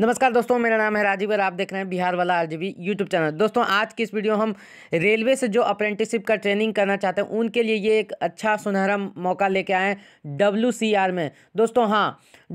नमस्कार दोस्तों मेरा नाम है राजीव और आप देख रहे हैं बिहार वाला आरजीबी यूट्यूब चैनल दोस्तों आज की इस वीडियो हम रेलवे से जो अप्रेंटिसशिप का ट्रेनिंग करना चाहते हैं उनके लिए ये एक अच्छा सुनहरा मौका लेके आए सी डब्ल्यू में दोस्तों हाँ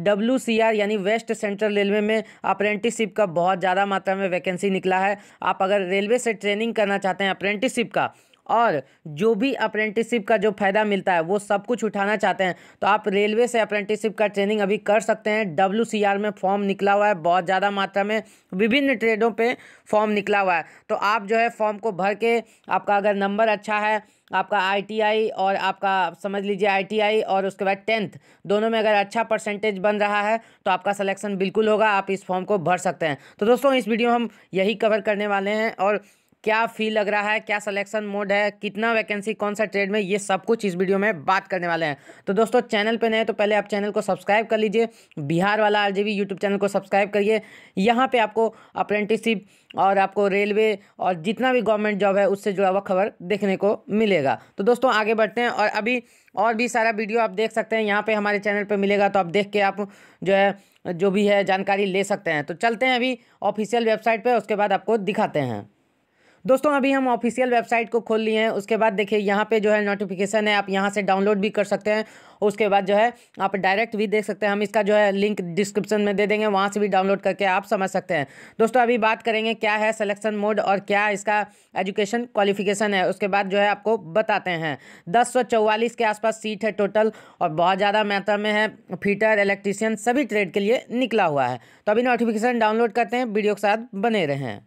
डब्ल्यू यानी वेस्ट सेंट्रल रेलवे में अप्रेंटिसशिप का बहुत ज़्यादा मात्रा में वैकेंसी निकला है आप अगर रेलवे से ट्रेनिंग करना चाहते हैं अप्रेंटिसशिप का और जो भी अप्रेंटिसशिप का जो फ़ायदा मिलता है वो सब कुछ उठाना चाहते हैं तो आप रेलवे से अप्रेंटिसशिप का ट्रेनिंग अभी कर सकते हैं डब्ल्यू में फॉर्म निकला हुआ है बहुत ज़्यादा मात्रा में विभिन्न ट्रेडों पर फॉर्म निकला हुआ है तो आप जो है फॉर्म को भर के आपका अगर नंबर अच्छा है आपका आईटीआई और आपका समझ लीजिए आईटीआई और उसके बाद टेंथ दोनों में अगर अच्छा परसेंटेज बन रहा है तो आपका सिलेक्शन बिल्कुल होगा आप इस फॉर्म को भर सकते हैं तो दोस्तों इस वीडियो हम यही कवर करने वाले हैं और क्या फी लग रहा है क्या सिलेक्शन मोड है कितना वैकेंसी कौन सा ट्रेड में ये सब कुछ इस वीडियो में बात करने वाले हैं तो दोस्तों चैनल पे नए तो पहले आप चैनल को सब्सक्राइब कर लीजिए बिहार वाला आर वी यूट्यूब चैनल को सब्सक्राइब करिए यहाँ पर आपको अप्रेंटिसशिप और आपको रेलवे और जितना भी गवर्नमेंट जॉब है उससे जुड़ा हुआ खबर देखने को मिलेगा तो दोस्तों आगे बढ़ते हैं और अभी और भी सारा वीडियो आप देख सकते हैं यहाँ पर हमारे चैनल पर मिलेगा तो आप देख के आप जो है जो भी है जानकारी ले सकते हैं तो चलते हैं अभी ऑफिशियल वेबसाइट पर उसके बाद आपको दिखाते हैं दोस्तों अभी हम ऑफिशियल वेबसाइट को खोल लिए हैं उसके बाद देखिए यहाँ पे जो है नोटिफिकेशन है आप यहाँ से डाउनलोड भी कर सकते हैं उसके बाद जो है आप डायरेक्ट भी देख सकते हैं हम इसका जो है लिंक डिस्क्रिप्शन में दे देंगे वहाँ से भी डाउनलोड करके आप समझ सकते हैं दोस्तों अभी बात करेंगे क्या है सलेक्शन मोड और क्या इसका एजुकेशन क्वालिफिकेशन है उसके बाद जो है आपको बताते हैं दस के आसपास सीट है टोटल और बहुत ज़्यादा मात्रा में है फीटर इलेक्ट्रीशियन सभी ट्रेड के लिए निकला हुआ है तो अभी नोटिफिकेशन डाउनलोड करते हैं वीडियो के साथ बने रहें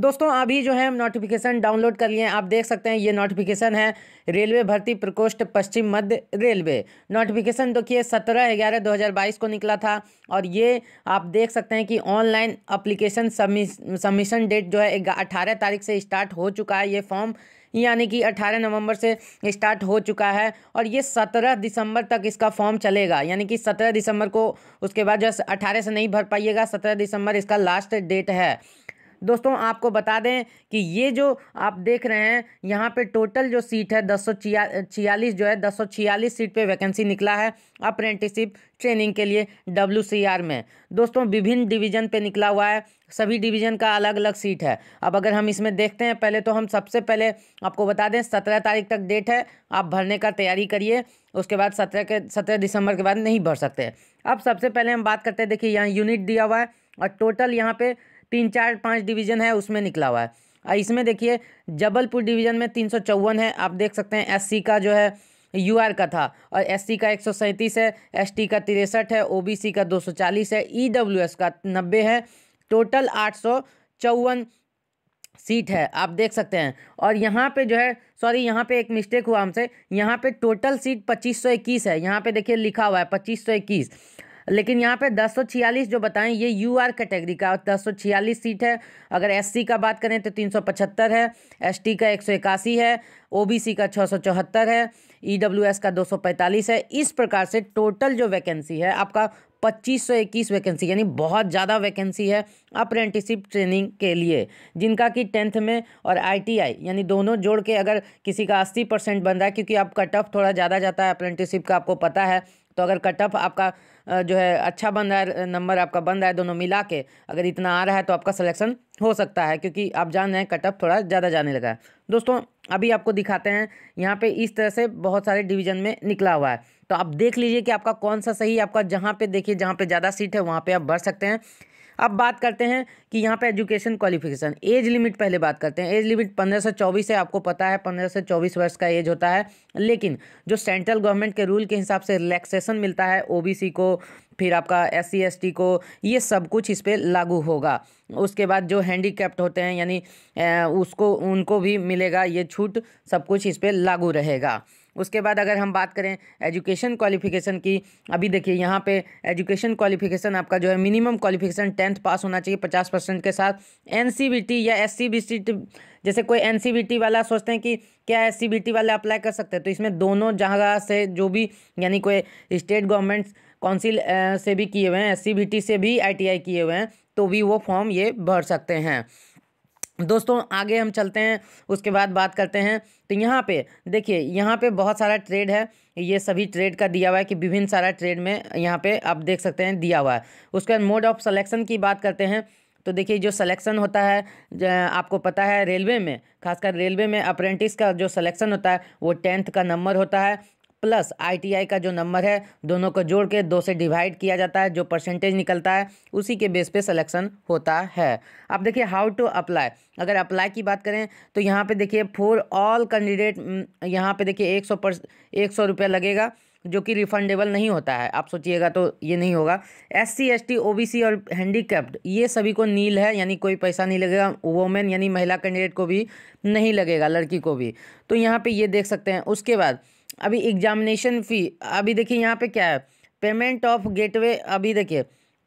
दोस्तों अभी जो है हम नोटिफिकेशन डाउनलोड कर लिए आप देख सकते हैं ये नोटिफिकेशन है रेलवे भर्ती प्रकोष्ठ पश्चिम मध्य रेलवे नोटिफिकेशन तो किए सत्रह ग्यारह दो हज़ार बाईस को निकला था और ये आप देख सकते हैं कि ऑनलाइन अप्लीकेशन सबमिशन डेट जो है अठारह तारीख से स्टार्ट हो चुका है ये फॉर्म यानी कि 18 नवंबर से स्टार्ट हो चुका है और ये 17 दिसंबर तक इसका फॉर्म चलेगा यानी कि 17 दिसंबर को उसके बाद जो 18 से नहीं भर पाइएगा 17 दिसंबर इसका लास्ट डेट है दोस्तों आपको बता दें कि ये जो आप देख रहे हैं यहाँ पे टोटल जो सीट है दस छियालीस जो है दस सीट पे वैकेंसी निकला है अप्रेंटिसिप ट्रेनिंग के लिए डब्ल्यू में दोस्तों विभिन्न डिवीज़न पे निकला हुआ है सभी डिवीज़न का अलग अलग सीट है अब अगर हम इसमें देखते हैं पहले तो हम सबसे पहले आपको बता दें सत्रह तारीख तक डेट है आप भरने का तैयारी करिए उसके बाद सत्रह के सत्रह दिसंबर के बाद नहीं भर सकते अब सबसे पहले हम बात करते हैं देखिए यहाँ यूनिट दिया हुआ है और टोटल यहाँ पे तीन चार पाँच डिवीज़न है उसमें निकला हुआ है और इसमें देखिए जबलपुर डिवीज़न में तीन है आप देख सकते हैं सी का जो है यू आर का था और एस सी का एक सौ सैंतीस है एस टी का तिरसठ है ओ बी सी का दो सौ चालीस है ई डब्ल्यू एस का नब्बे है टोटल आठ सौ चौवन सीट है आप देख सकते हैं और यहाँ पे जो है सॉरी यहाँ पे एक मिस्टेक हुआ हमसे यहाँ पे टोटल सीट पच्चीस सौ इक्कीस है यहाँ पे देखिए लिखा हुआ है पच्चीस सौ इक्कीस लेकिन यहाँ पे छियालीस जो बताएं ये यू आर कैटेगरी का दस सौ छियालीस सीट है अगर एससी का बात करें तो तीन सौ पचहत्तर है एसटी का एक सौ इक्यासी है ओबीसी का छः सौ चौहत्तर है ईडब्ल्यूएस e का दो सौ पैंतालीस है इस प्रकार से टोटल जो वैकेंसी है आपका पच्चीस सौ इक्कीस वैकेंसी यानी बहुत ज़्यादा वैकेंसी है अप्रेंटिसिप ट्रेनिंग के लिए जिनका कि टेंथ में और आईटीआई यानी दोनों जोड़ के अगर किसी का अस्सी परसेंट बन रहा है क्योंकि आपका कट ऑफ थोड़ा ज़्यादा जाता है अप्रेंटिसिप का आपको पता है तो अगर कटअप आपका जो है अच्छा बन रहा है नंबर आपका बन रहा है दोनों मिला के अगर इतना आ रहा है तो आपका सलेक्शन हो सकता है क्योंकि आप जान रहे हैं कटअप थोड़ा ज़्यादा जाने लगा है दोस्तों अभी आपको दिखाते हैं यहाँ पे इस तरह से बहुत सारे डिवीजन में निकला हुआ है तो आप देख लीजिए कि आपका कौन सा सही आपका जहाँ पर देखिए जहाँ पर ज़्यादा सीट है वहाँ पर आप भर सकते हैं अब बात करते हैं कि यहाँ पे एजुकेशन क्वालिफिकेशन एज लिमिट पहले बात करते हैं एज लिमिट पंद्रह से चौबीस है आपको पता है पंद्रह से चौबीस वर्ष का एज होता है लेकिन जो सेंट्रल गवर्नमेंट के रूल के हिसाब से रिलैक्सेशन मिलता है ओबीसी को फिर आपका एस सी को ये सब कुछ इस पर लागू होगा उसके बाद जो हैंडीकैप्ट होते हैं यानी उसको उनको भी मिलेगा ये छूट सब कुछ इस पर लागू रहेगा उसके बाद अगर हम बात करें एजुकेशन क्वालिफिकेशन की अभी देखिए यहाँ पे एजुकेशन क्वालिफिकेशन आपका जो है मिनिमम क्वालिफिकेशन टेंथ पास होना चाहिए पचास परसेंट के साथ एन या एस जैसे कोई एन वाला सोचते हैं कि क्या एस वाला अप्लाई कर सकते हैं तो इसमें दोनों जगह से जो भी यानी कोई स्टेट गवर्नमेंट काउंसिल से भी किए हुए हैं एस से भी आई किए हुए हैं तो भी वो फॉर्म ये भर सकते हैं दोस्तों आगे हम चलते हैं उसके बाद बात करते हैं तो यहाँ पे देखिए यहाँ पे बहुत सारा ट्रेड है ये सभी ट्रेड का दिया हुआ है कि विभिन्न सारा ट्रेड में यहाँ पे आप देख सकते हैं दिया हुआ है उसके बाद मोड ऑफ सलेक्शन की बात करते हैं तो देखिए जो सलेक्शन होता है आपको पता है रेलवे में खासकर रेलवे में अप्रेंटिस का जो सलेक्शन होता है वो टेंथ का नंबर होता है प्लस आईटीआई का जो नंबर है दोनों को जोड़ के दो से डिवाइड किया जाता है जो परसेंटेज निकलता है उसी के बेस पे सिलेक्शन होता है अब देखिए हाउ टू अप्लाई अगर अप्लाई की बात करें तो यहाँ पे देखिए फॉर ऑल कैंडिडेट यहाँ पे देखिए एक सौ पर एक सौ रुपया लगेगा जो कि रिफंडेबल नहीं होता है आप सोचिएगा तो ये नहीं होगा S C S T O B C और हैंडीकैप्ड ये सभी को नील है यानी कोई पैसा नहीं लगेगा वोमेन यानी महिला कैंडिडेट को भी नहीं लगेगा लड़की को भी तो यहाँ पे ये देख सकते हैं उसके बाद अभी एग्जामिनेशन फ़ी अभी देखिए यहाँ पे क्या है पेमेंट ऑफ गेटवे अभी देखिए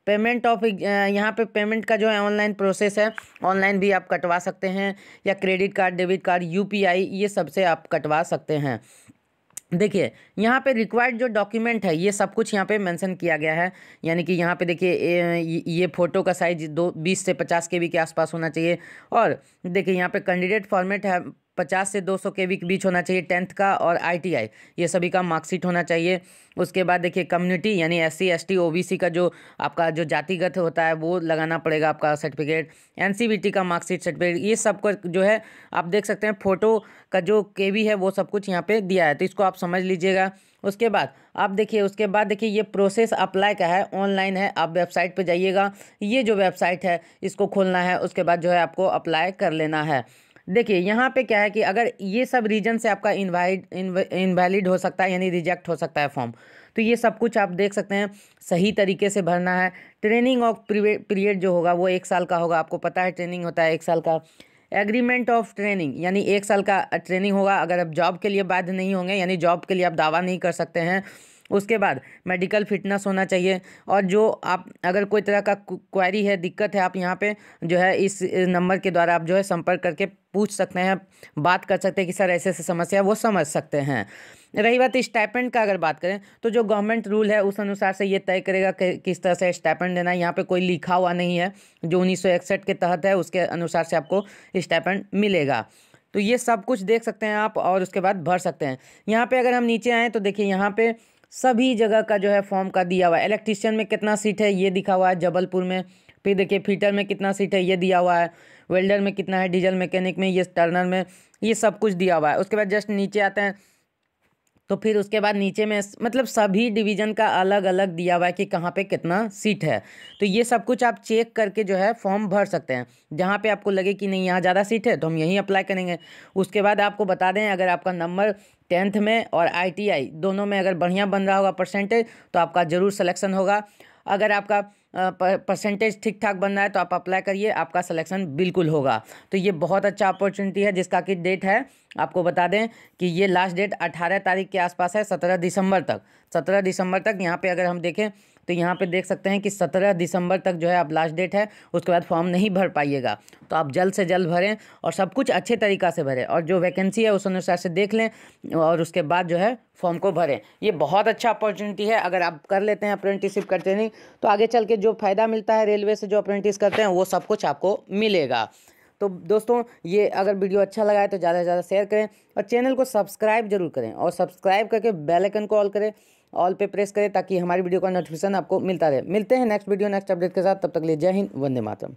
पेमेंट ऑफ यहाँ पे पेमेंट का जो है ऑनलाइन प्रोसेस है ऑनलाइन भी आप कटवा सकते हैं या credit card debit card UPI ये सबसे आप कटवा सकते हैं देखिए यहाँ पे रिक्वायर्ड जो डॉक्यूमेंट है ये सब कुछ यहाँ पे मेंशन किया गया है यानी कि यहाँ पे देखिए ये फ़ोटो का साइज दो बीस से पचास के बी के आसपास होना चाहिए और देखिए यहाँ पे कैंडिडेट फॉर्मेट है पचास से दो सौ के वी के बीच होना चाहिए टेंथ का और आईटीआई ये सभी का मार्कशीट होना चाहिए उसके बाद देखिए कम्युनिटी यानी S C S T O B C का जो आपका जो जातिगत होता है वो लगाना पड़ेगा आपका सर्टिफिकेट एन सी टी का मार्कशीट सर्टिफिकेट ये सब का जो है आप देख सकते हैं फ़ोटो का जो के वी है वो सब कुछ यहाँ पर दिया है तो इसको आप समझ लीजिएगा उसके बाद आप देखिए उसके बाद देखिए ये प्रोसेस अप्लाई का है ऑनलाइन है आप वेबसाइट पे जाइएगा ये जो वेबसाइट है इसको खोलना है उसके बाद जो है आपको अप्लाई कर लेना है देखिए यहाँ पे क्या है कि अगर ये सब रीजन से आपका इनवाइड इनवैलिड हो सकता है यानी रिजेक्ट हो सकता है फॉर्म तो ये सब कुछ आप देख सकते हैं सही तरीके से भरना है ट्रेनिंग ऑफ पीरियड जो होगा वो एक साल का होगा आपको पता है ट्रेनिंग होता है एक साल का एग्रीमेंट ऑफ ट्रेनिंग यानी एक साल का ट्रेनिंग होगा अगर आप जॉब के लिए बाध्य नहीं होंगे यानी जॉब के लिए आप दावा नहीं कर सकते हैं उसके बाद मेडिकल फिटनेस होना चाहिए और जो आप अगर कोई तरह का क्वारी है दिक्कत है आप यहाँ पे जो है इस नंबर के द्वारा आप जो है संपर्क करके पूछ सकते हैं बात कर सकते हैं कि सर ऐसे ऐसे समस्या है वो समझ सकते हैं रही बात स्टैपेंट का अगर बात करें तो जो गवर्नमेंट रूल है उस अनुसार से ये तय करेगा कि किस तरह से स्टैपेंट देना है यहाँ पर कोई लिखा हुआ नहीं है जो उन्नीस के तहत है उसके अनुसार से आपको स्टैपेंट मिलेगा तो ये सब कुछ देख सकते हैं आप और उसके बाद भर सकते हैं यहाँ पे अगर हम नीचे आएँ तो देखिए यहाँ पे सभी जगह का जो है फॉर्म का दिया हुआ है इलेक्ट्रीशियन में कितना सीट है ये दिखा हुआ है जबलपुर में फिर देखिए फीटर में कितना सीट है ये दिया हुआ है वेल्डर में कितना है डीजल मैकेनिक में ये टर्नर में ये सब कुछ दिया हुआ है उसके बाद जस्ट नीचे आते हैं तो फिर उसके बाद नीचे में मतलब सभी डिवीज़न का अलग अलग दिया हुआ है कि कहाँ पे कितना सीट है तो ये सब कुछ आप चेक करके जो है फॉर्म भर सकते हैं जहाँ पे आपको लगे कि नहीं यहाँ ज़्यादा सीट है तो हम यहीं अप्लाई करेंगे उसके बाद आपको बता दें अगर आपका नंबर टेंथ में और आईटीआई दोनों में अगर बढ़िया बन रहा होगा परसेंटेज तो आपका ज़रूर सिलेक्शन होगा अगर आपका परसेंटेज ठीक ठाक बन रहा है तो आप अप्लाई करिए आपका सिलेक्शन बिल्कुल होगा तो ये बहुत अच्छा अपॉर्चुनिटी है जिसका कि डेट है आपको बता दें कि ये लास्ट डेट अट्ठारह तारीख के आसपास है सत्रह दिसंबर तक सत्रह दिसंबर तक यहाँ पर अगर हम देखें तो यहाँ पे देख सकते हैं कि सत्रह दिसंबर तक जो है आप लास्ट डेट है उसके बाद फॉर्म नहीं भर पाइएगा तो आप जल्द से जल्द भरें और सब कुछ अच्छे तरीका से भरें और जो वैकेंसी है उस अनुसार से देख लें और उसके बाद जो है फॉर्म को भरें ये बहुत अच्छा अपॉर्चुनिटी है अगर आप कर लेते हैं अप्रेंटिसिप करते नहीं तो आगे चल के जो फ़ायदा मिलता है रेलवे से जो अप्रेंटिस करते हैं वो सब कुछ आपको मिलेगा तो दोस्तों ये अगर वीडियो अच्छा लगा है तो ज़्यादा से ज़्यादा शेयर करें और चैनल को सब्सक्राइब जरूर करें और सब्सक्राइब करके बेल आइकन को ऑल करें ऑल पे प्रेस करें ताकि हमारी वीडियो का नोटिफिकेशन आपको मिलता रहे मिलते हैं नेक्स्ट वीडियो नेक्स्ट अपडेट के साथ तब तक लिए जय हिंद वंदे मातम